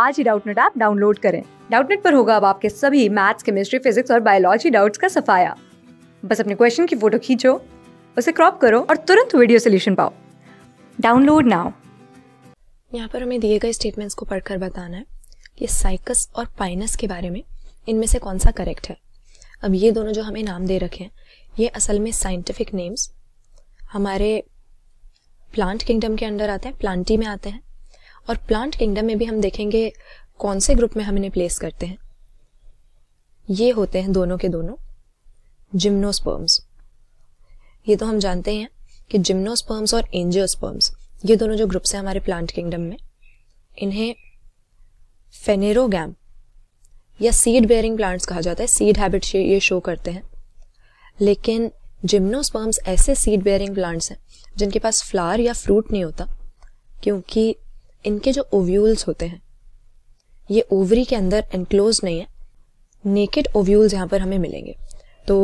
आज ही Doubtnut app download करें डाउटनेट पर होगा अब आपके सभी मैथ्स केमिस्ट्री फिजिक्स और बायोलॉजी डाउट्स का सफाया बस अपने क्वेश्चन की फोटो खींचो उसे क्रॉप करो और तुरंत वीडियो सोल्यूशन पाओ डाउनलोड नाउ यहाँ पर हमें दिए गए स्टेटमेंट्स को पढ़कर बताना है कि साइकस और पाइनस के बारे में इनमें से कौन सा करेक्ट है अब ये दोनों जो हमें नाम दे रखे हैं ये असल में साइंटिफिक नेम्स हमारे प्लांट किंगडम के अंडर आते हैं प्लांटी में आते हैं और प्लांट किंगडम में भी हम देखेंगे कौन से ग्रुप में हम इन्हें प्लेस करते हैं ये होते हैं दोनों के दोनों जिम्नोस्पर्म्स ये तो हम जानते हैं कि जिम्नोस्पर्म्स और एंजियोस्पर्म्स ये दोनों जो ग्रुप्स हैं हमारे प्लांट किंगडम में इन्हें फेनेरोगैम या सीड बेयरिंग प्लांट्स कहा जाता है सीड हैबिट ये शो करते हैं लेकिन जिम्नोस्पर्म्स ऐसे सीड बेयरिंग प्लांट्स हैं जिनके पास फ्लावर या फ्रूट नहीं होता क्योंकि इनके जो ओव्यूल्स होते हैं ये ओवरी के अंदर एनक्लोज नहीं है नेकेड ओव्यूल्स यहाँ पर हमें मिलेंगे तो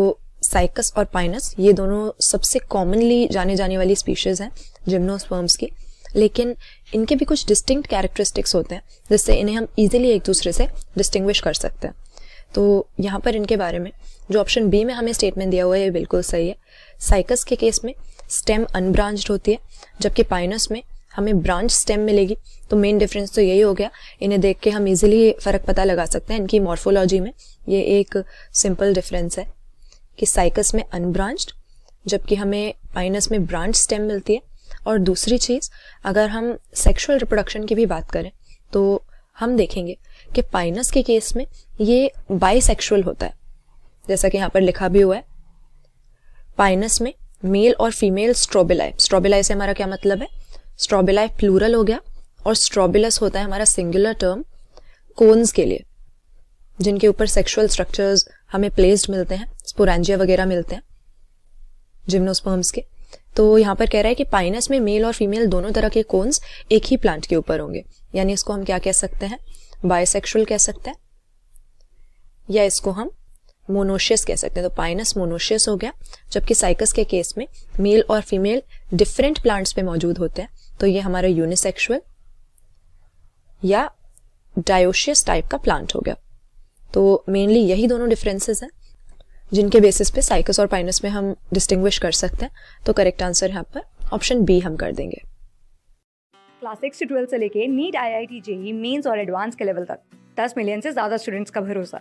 साइकस और पाइनस ये दोनों सबसे कॉमनली जाने जाने वाली स्पीशीज़ हैं जिम्नोस्पर्म्स की लेकिन इनके भी कुछ डिस्टिंक्ट कैरेक्टरिस्टिक्स होते हैं जिससे इन्हें हम इजीली एक दूसरे से डिस्टिंग्विश कर सकते हैं तो यहाँ पर इनके बारे में जो ऑप्शन बी में हमें स्टेटमेंट दिया हुआ है ये बिल्कुल सही है साइकस के केस में स्टेम अनब्रांच्ड होती है जबकि पाइनस में हमें ब्रांच स्टेम मिलेगी तो मेन डिफरेंस तो यही हो गया इन्हें देख के हम इजिली फ़र्क पता लगा सकते हैं इनकी मॉर्फोलॉजी में ये एक सिंपल डिफरेंस है कि साइकस में अनब्रांच्ड जबकि हमें पाइनस में ब्रांच स्टेम मिलती है और दूसरी चीज़ अगर हम सेक्सुअल रिप्रोडक्शन की भी बात करें तो हम देखेंगे कि पाइनस के केस में ये बाइसेक्सुअल होता है जैसा कि यहाँ पर लिखा भी हुआ है पाइनस में मेल और फीमेल स्ट्रोबिलाई स्ट्रोबिलाई से हमारा क्या मतलब है स्ट्रॉबेलाई प्लूरल हो गया और स्ट्रॉबेलस होता है हमारा सिंगुलर टर्म कोन्स के लिए जिनके ऊपर सेक्सुअल स्ट्रक्चर्स हमें प्लेस्ड मिलते हैं स्पोरेंजिया वगैरह मिलते हैं जिम्नोस्पर्म्स के तो यहाँ पर कह रहा है कि पाइनस में मेल और फीमेल दोनों तरह के कोन्स एक ही प्लांट के ऊपर होंगे यानी इसको हम क्या कह सकते हैं बायोसेक्सुअल कह सकते हैं या इसको हम मोनोशियस कह सकते हैं तो पाइनस मोनोशियस हो गया जबकि साइकस के केस में मेल और फीमेल डिफरेंट प्लांट्स पे मौजूद होते हैं तो ये हमारा यूनिसेक्सुअल या डायोशियस टाइप का प्लांट हो गया तो मेनली यही दोनों डिफरेंसेस हैं जिनके बेसिस पे साइकस और पाइनस में हम डिस्टिंग्विश कर सकते हैं तो करेक्ट आंसर यहाँ पर ऑप्शन बी हम कर देंगे क्लास सिक्स से ट्वेल्थ से लेके NEET I I T JEE mains और एडवांस के लेवल तक दस मिलियन से ज़्यादा स्टूडेंट्स का भरोसा